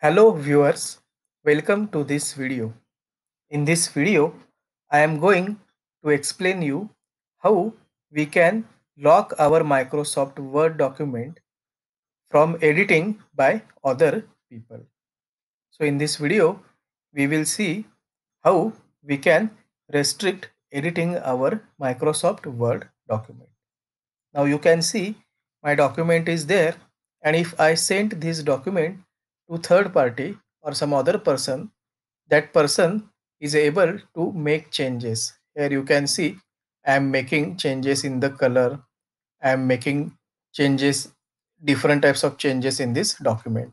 Hello viewers, welcome to this video. In this video, I am going to explain you how we can lock our Microsoft Word document from editing by other people. So in this video, we will see how we can restrict editing our Microsoft Word document. Now you can see my document is there and if I sent this document to third party or some other person, that person is able to make changes. Here you can see I am making changes in the color. I am making changes, different types of changes in this document.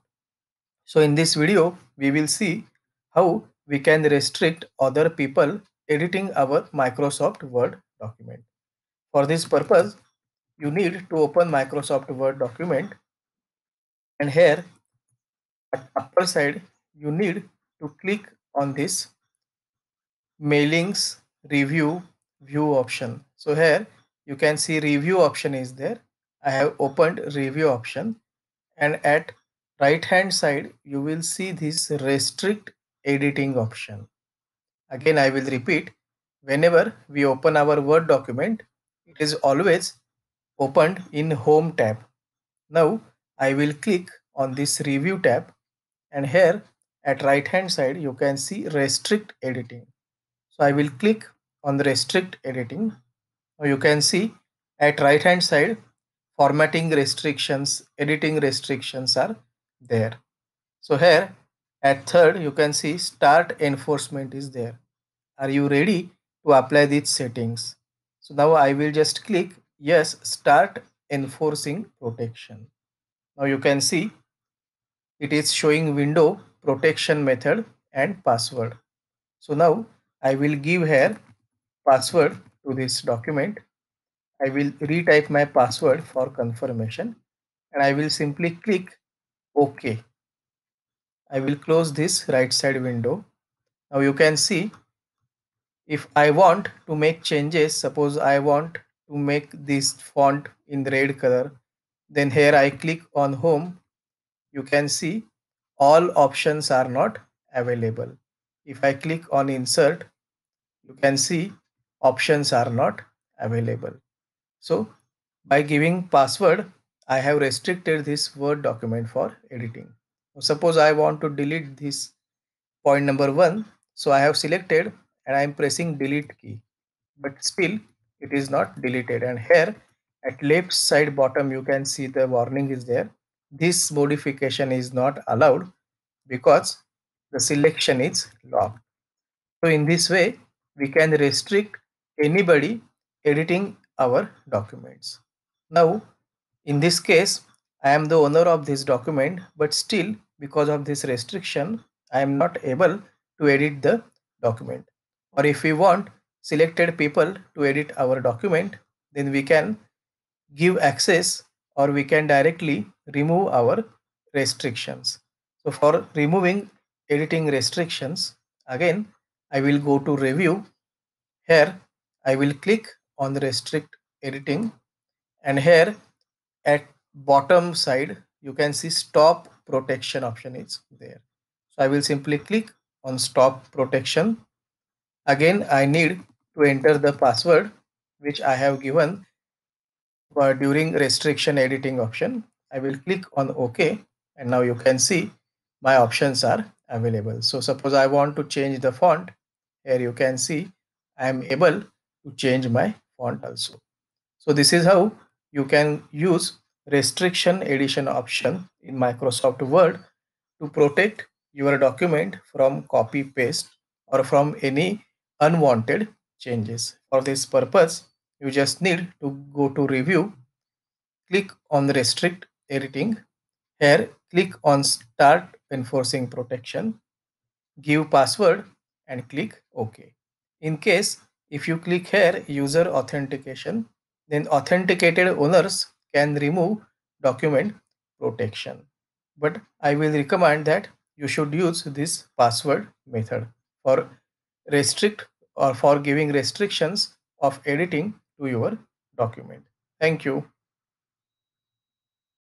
So in this video, we will see how we can restrict other people editing our Microsoft Word document. For this purpose, you need to open Microsoft Word document. And here at upper side you need to click on this mailings review view option so here you can see review option is there i have opened review option and at right hand side you will see this restrict editing option again i will repeat whenever we open our word document it is always opened in home tab now i will click on this review tab and here at right hand side you can see restrict editing so i will click on the restrict editing now you can see at right hand side formatting restrictions editing restrictions are there so here at third you can see start enforcement is there are you ready to apply these settings so now i will just click yes start enforcing protection now you can see it is showing window protection method and password. So now I will give here password to this document. I will retype my password for confirmation and I will simply click OK. I will close this right side window. Now you can see if I want to make changes, suppose I want to make this font in red color, then here I click on home you can see all options are not available. If I click on insert, you can see options are not available. So by giving password, I have restricted this Word document for editing. Suppose I want to delete this point number one. So I have selected and I am pressing delete key, but still it is not deleted. And here at left side bottom, you can see the warning is there this modification is not allowed because the selection is locked. So in this way, we can restrict anybody editing our documents. Now, in this case, I am the owner of this document, but still because of this restriction, I am not able to edit the document. Or if we want selected people to edit our document, then we can give access or we can directly remove our restrictions. So for removing editing restrictions, again, I will go to review. Here, I will click on the restrict editing and here at bottom side, you can see stop protection option is there. So I will simply click on stop protection. Again, I need to enter the password which I have given uh, during restriction editing option. I will click on OK and now you can see my options are available. So suppose I want to change the font. Here you can see I am able to change my font also. So this is how you can use restriction edition option in Microsoft Word to protect your document from copy paste or from any unwanted changes. For this purpose, you just need to go to review, click on restrict editing. Here, click on start enforcing protection, give password and click OK. In case if you click here user authentication, then authenticated owners can remove document protection. But I will recommend that you should use this password method for restrict or for giving restrictions of editing to your document. Thank you.